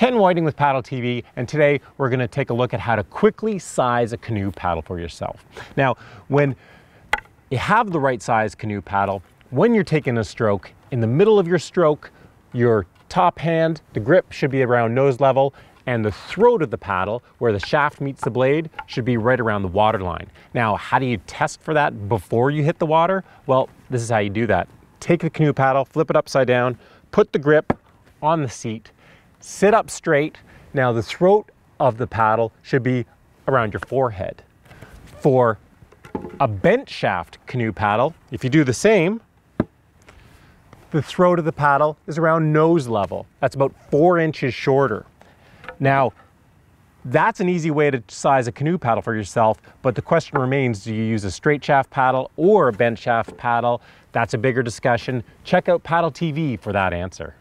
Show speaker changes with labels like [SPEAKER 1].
[SPEAKER 1] Ken Whiting with Paddle TV, and today we're gonna take a look at how to quickly size a canoe paddle for yourself. Now, when you have the right size canoe paddle, when you're taking a stroke, in the middle of your stroke, your top hand, the grip should be around nose level, and the throat of the paddle, where the shaft meets the blade, should be right around the water line. Now, how do you test for that before you hit the water? Well, this is how you do that. Take the canoe paddle, flip it upside down, put the grip on the seat, sit up straight. Now the throat of the paddle should be around your forehead. For a bent shaft canoe paddle, if you do the same, the throat of the paddle is around nose level. That's about four inches shorter. Now, that's an easy way to size a canoe paddle for yourself, but the question remains, do you use a straight shaft paddle or a bent shaft paddle? That's a bigger discussion. Check out Paddle TV for that answer.